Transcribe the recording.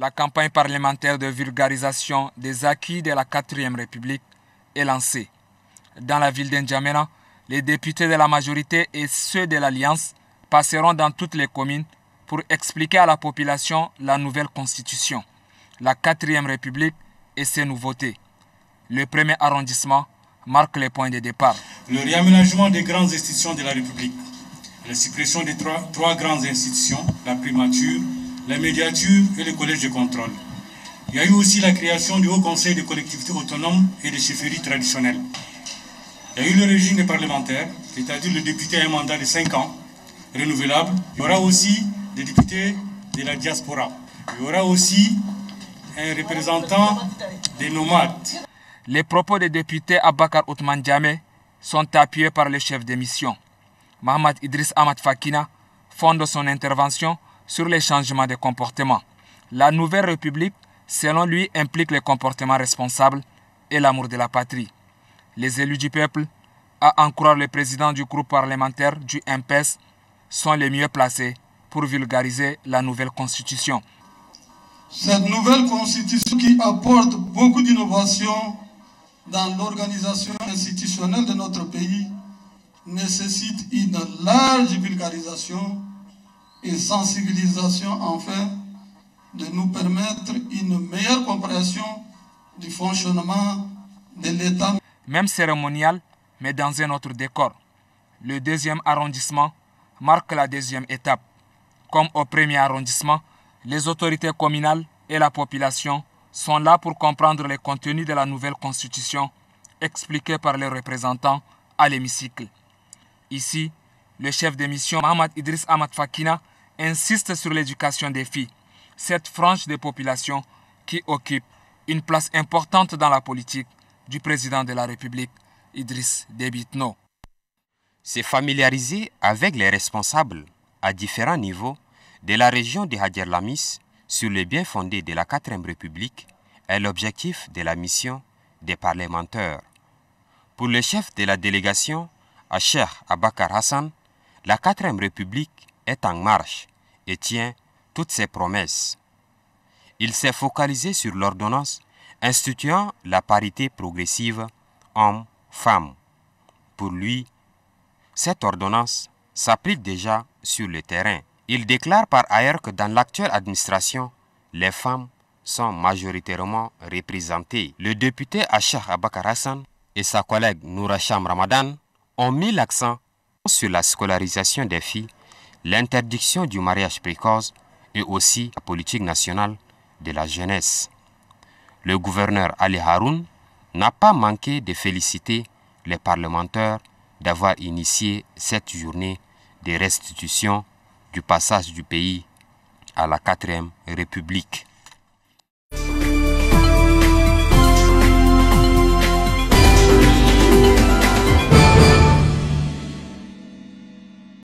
La campagne parlementaire de vulgarisation des acquis de la 4 e République est lancée. Dans la ville d'Ndjamena, les députés de la majorité et ceux de l'Alliance passeront dans toutes les communes pour expliquer à la population la nouvelle constitution, la 4 e République et ses nouveautés. Le premier arrondissement marque les points de départ. Le réaménagement des grandes institutions de la République, la suppression des trois, trois grandes institutions, la primature, la médiature et le collège de contrôle. Il y a eu aussi la création du Haut Conseil des collectivités autonomes et des chefferies traditionnelles. Il y a eu le régime des parlementaires, c'est-à-dire le député à un mandat de 5 ans, renouvelable. Il y aura aussi des députés de la diaspora. Il y aura aussi un représentant des nomades. Les propos des députés Abakar Othman Djamé sont appuyés par le chef mission, Mohamed Idriss Ahmad Fakina fonde son intervention sur les changements de comportement. La nouvelle République, selon lui, implique les comportements responsables et l'amour de la patrie. Les élus du peuple, à en croire le président du groupe parlementaire du MPS, sont les mieux placés pour vulgariser la nouvelle constitution. Cette nouvelle constitution qui apporte beaucoup d'innovations dans l'organisation institutionnelle de notre pays nécessite une large vulgarisation et sensibilisation enfin de nous permettre une meilleure compréhension du fonctionnement de l'État. Même cérémonial, mais dans un autre décor. Le deuxième arrondissement marque la deuxième étape. Comme au premier arrondissement, les autorités communales et la population sont là pour comprendre les contenus de la nouvelle constitution expliquée par les représentants à l'hémicycle. Ici, le chef de mission Ahmad Idriss Ahmad Fakina insiste sur l'éducation des filles, cette frange de population qui occupe une place importante dans la politique du président de la République, Idriss Debitno. Se familiariser avec les responsables à différents niveaux de la région de Hadjer Lamis sur le bien fondé de la 4ème République est l'objectif de la mission des parlementaires. Pour le chef de la délégation, Acher Abakar Hassan, la 4ème République est en marche et tient toutes ses promesses. Il s'est focalisé sur l'ordonnance instituant la parité progressive homme-femme. Pour lui, cette ordonnance s'applique déjà sur le terrain. Il déclare par ailleurs que dans l'actuelle administration, les femmes sont majoritairement représentées. Le député Achah Abakar Hassan et sa collègue Noura Ramadan ont mis l'accent sur la scolarisation des filles l'interdiction du mariage précoce et aussi la politique nationale de la jeunesse. Le gouverneur Ali Haroun n'a pas manqué de féliciter les parlementaires d'avoir initié cette journée de restitution du passage du pays à la 4 République.